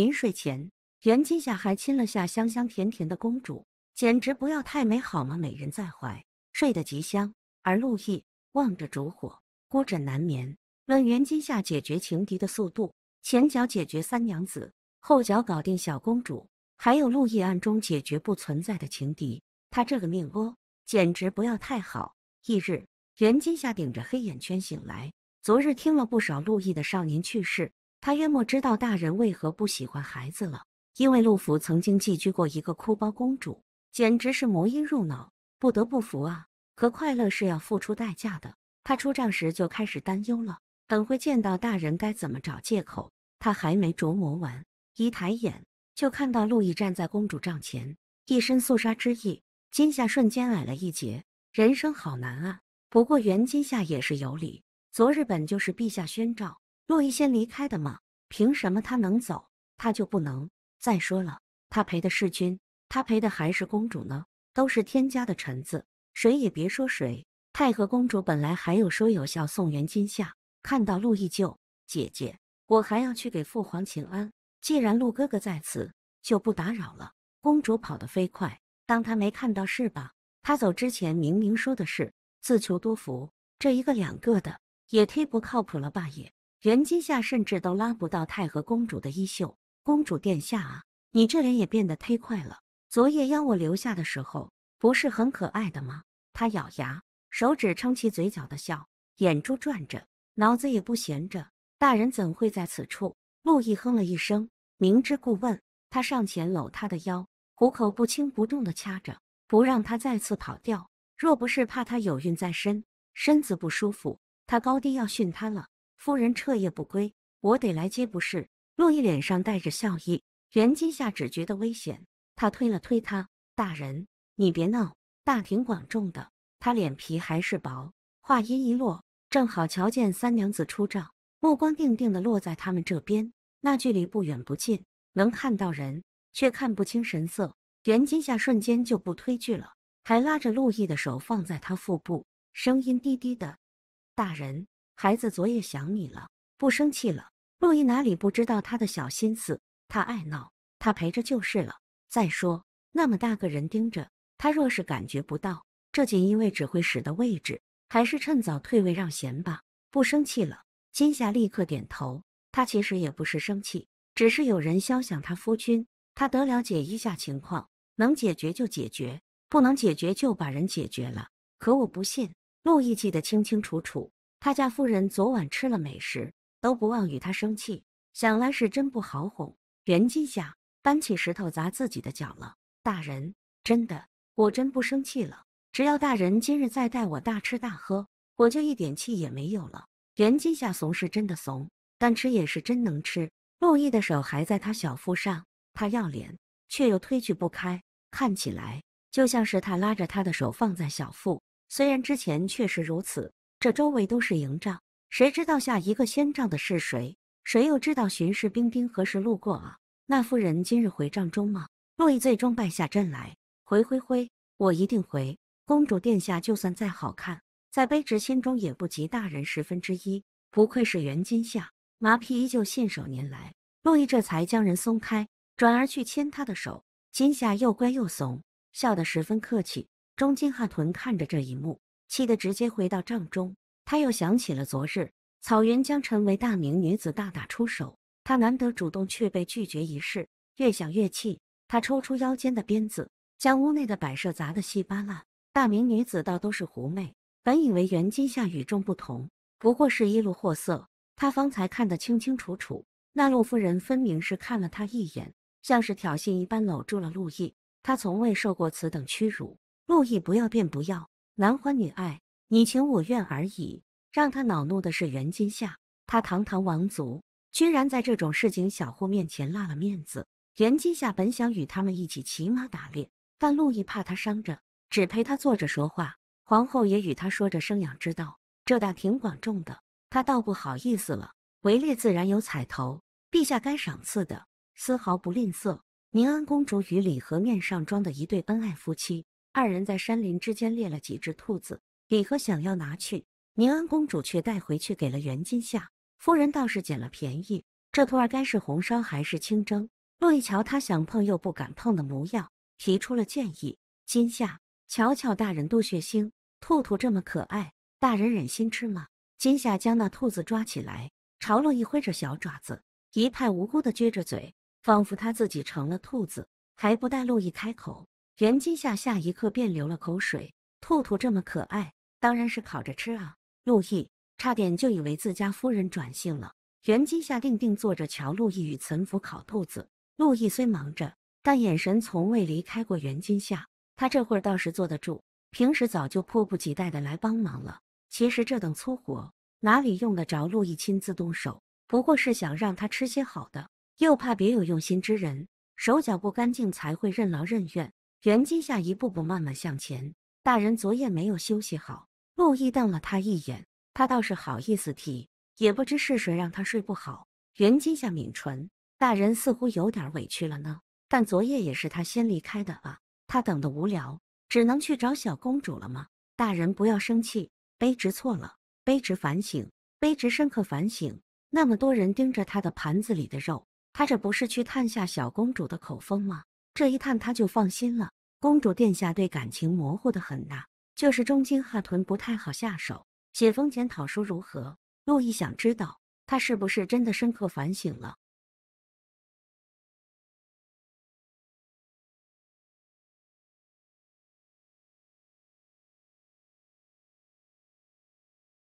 临睡前，袁今夏还亲了下香香甜甜的公主，简直不要太美好嘛！美人在怀，睡得极香。而陆毅望着烛火，孤枕难眠。问袁今夏解决情敌的速度，前脚解决三娘子，后脚搞定小公主，还有陆毅暗中解决不存在的情敌，他这个命哦，简直不要太好。翌日，袁今夏顶着黑眼圈醒来，昨日听了不少陆毅的少年趣事。他约莫知道大人为何不喜欢孩子了，因为陆府曾经寄居过一个哭包公主，简直是魔音入脑，不得不服啊！可快乐是要付出代价的，他出帐时就开始担忧了，等会见到大人该怎么找借口，他还没琢磨完，一抬眼就看到陆毅站在公主帐前，一身肃杀之意，金夏瞬间矮了一截。人生好难啊！不过袁金夏也是有理，昨日本就是陛下宣召。陆毅先离开的吗？凭什么他能走，他就不能？再说了，他陪的是君，他陪的还是公主呢？都是天家的臣子，谁也别说谁。太和公主本来还有说有笑，送元今下，看到陆毅就姐姐，我还要去给父皇请安。既然陆哥哥在此，就不打扰了。公主跑得飞快，当他没看到是吧？他走之前明明说的是自求多福，这一个两个的也忒不靠谱了，大也袁今夏甚至都拉不到太和公主的衣袖，公主殿下啊，你这脸也变得忒快了。昨夜邀我留下的时候，不是很可爱的吗？他咬牙，手指撑起嘴角的笑，眼珠转着，脑子也不闲着。大人怎会在此处？陆毅哼了一声，明知故问。他上前搂他的腰，虎口不轻不重的掐着，不让他再次跑掉。若不是怕他有孕在身，身子不舒服，他高低要训他了。夫人彻夜不归，我得来接，不是？陆毅脸上带着笑意，袁今夏只觉得危险，他推了推他，大人，你别闹，大庭广众的，他脸皮还是薄。话音一落，正好瞧见三娘子出帐，目光定定的落在他们这边，那距离不远不近，能看到人，却看不清神色。袁今夏瞬间就不推拒了，还拉着陆毅的手放在他腹部，声音低低的，大人。孩子昨夜想你了，不生气了。洛伊哪里不知道他的小心思？他爱闹，他陪着就是了。再说那么大个人盯着他，若是感觉不到，这锦衣卫指挥使的位置，还是趁早退位让贤吧。不生气了，金夏立刻点头。他其实也不是生气，只是有人肖想他夫君，他得了解一下情况，能解决就解决，不能解决就把人解决了。可我不信，陆毅记得清清楚楚。他家夫人昨晚吃了美食，都不忘与他生气。想来是真不好哄。袁金夏搬起石头砸自己的脚了。大人，真的，我真不生气了。只要大人今日再带我大吃大喝，我就一点气也没有了。袁金夏怂是真的怂，但吃也是真能吃。陆毅的手还在他小腹上，他要脸，却又推拒不开，看起来就像是他拉着他的手放在小腹。虽然之前确实如此。这周围都是营帐，谁知道下一个先帐的是谁？谁又知道巡视兵兵何时路过啊？那夫人今日回帐中吗？洛邑最终败下阵来，回回回，我一定回。公主殿下就算再好看，在卑职心中也不及大人十分之一。不愧是袁金夏，麻皮依旧信手拈来。洛邑这才将人松开，转而去牵他的手。金夏又乖又怂，笑得十分客气。中金汉屯看着这一幕。气得直接回到帐中，他又想起了昨日草原将成为大明女子大打出手，他难得主动却被拒绝一事，越想越气。他抽出腰间的鞭子，将屋内的摆设砸得稀巴烂。大明女子倒都是狐媚，本以为袁今夏与众不同，不过是一路货色。他方才看得清清楚楚，那陆夫人分明是看了他一眼，像是挑衅一般搂住了陆毅。他从未受过此等屈辱，陆毅不要便不要。男欢女爱，你情我愿而已。让他恼怒的是袁今夏，他堂堂王族，居然在这种市井小户面前落了面子。袁今夏本想与他们一起骑马打猎，但路易怕他伤着，只陪他坐着说话。皇后也与他说着生养之道，这大庭广众的，他倒不好意思了。围猎自然有彩头，陛下该赏赐的，丝毫不吝啬。宁安公主与李和面上装的一对恩爱夫妻。二人在山林之间猎了几只兔子，李和想要拿去，宁安公主却带回去给了袁金夏夫人，倒是捡了便宜。这兔儿该是红烧还是清蒸？陆一瞧他想碰又不敢碰的模样，提出了建议。金夏，瞧瞧大人多血腥，兔兔这么可爱，大人忍心吃吗？金夏将那兔子抓起来，朝陆一挥着小爪子，一派无辜的撅着嘴，仿佛他自己成了兔子，还不待陆一开口。袁今夏下一刻便流了口水，兔兔这么可爱，当然是烤着吃啊！陆毅差点就以为自家夫人转性了。袁今夏定定坐着瞧陆毅与岑福烤兔子，陆毅虽忙着，但眼神从未离开过袁今夏。他这会儿倒是坐得住，平时早就迫不及待的来帮忙了。其实这等粗活哪里用得着陆毅亲自动手？不过是想让他吃些好的，又怕别有用心之人手脚不干净才会任劳任怨。袁今夏一步步慢慢向前。大人昨夜没有休息好。陆毅瞪了他一眼，他倒是好意思提，也不知是谁让他睡不好。袁今夏抿唇，大人似乎有点委屈了呢。但昨夜也是他先离开的啊，他等的无聊，只能去找小公主了吗？大人不要生气，卑职错了，卑职反省，卑职深刻反省。那么多人盯着他的盘子里的肉，他这不是去探下小公主的口风吗？这一探他就放心了。公主殿下对感情模糊的很呐，就是中京哈屯不太好下手。写封检讨书如何？陆毅想知道他是不是真的深刻反省了。